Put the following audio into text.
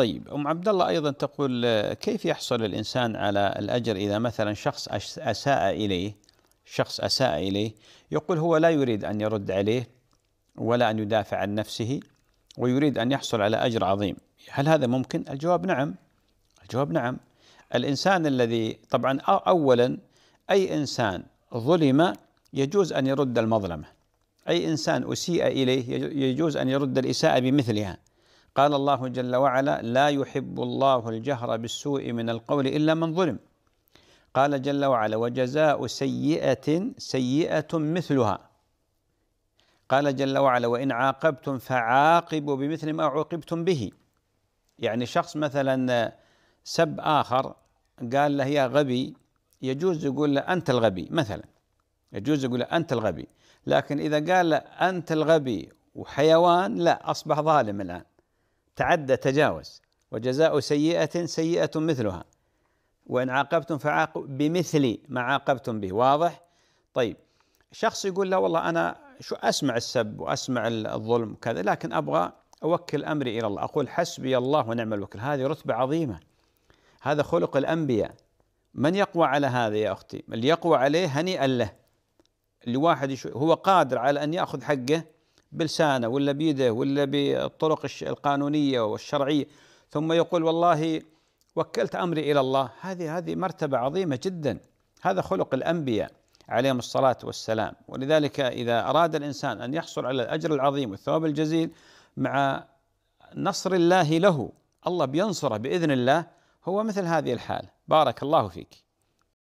طيب أم عبد الله أيضا تقول آه، كيف يحصل الإنسان على الأجر إذا مثلا شخص أساء إليه شخص أساء إليه يقول هو لا يريد أن يرد عليه ولا أن يدافع عن نفسه ويريد أن يحصل على أجر عظيم هل هذا ممكن؟ الجواب نعم الجواب نعم الإنسان الذي طبعا أولا أي إنسان ظلم يجوز أن يرد المظلمة أي إنسان أسيء إليه يجوز أن يرد الإساءة بمثلها قال الله جل وعلا لا يحب الله الجهر بالسوء من القول إلا من ظلم قال جل وعلا وجزاء سيئة سيئة مثلها قال جل وعلا وإن عاقبتم فعاقبوا بمثل ما عوقبتم به يعني شخص مثلا سب آخر قال له يا غبي يجوز يقول له أنت الغبي مثلا يجوز يقول له أنت الغبي لكن إذا قال له أنت الغبي وحيوان لا أصبح ظالم الآن تعدى تجاوز وجزاء سيئة سيئة مثلها وإن عاقبتم فعاقبوا بمثل ما عاقبتم به واضح طيب شخص يقول لا والله أنا شو أسمع السب وأسمع الظلم وكذا لكن أبغى أوكل أمري إلى الله أقول حسبي الله ونعم الوكيل هذه رتبة عظيمة هذا خلق الأنبياء من يقوى على هذا يا أختي اللي يقوى عليه هنيئا له اللي واحد هو قادر على أن يأخذ حقه بلسانه ولا بيده ولا بالطرق القانونيه والشرعيه ثم يقول والله وكلت امري الى الله هذه هذه مرتبه عظيمه جدا هذا خلق الانبياء عليهم الصلاه والسلام ولذلك اذا اراد الانسان ان يحصل على الاجر العظيم والثواب الجزيل مع نصر الله له الله بينصره باذن الله هو مثل هذه الحاله بارك الله فيك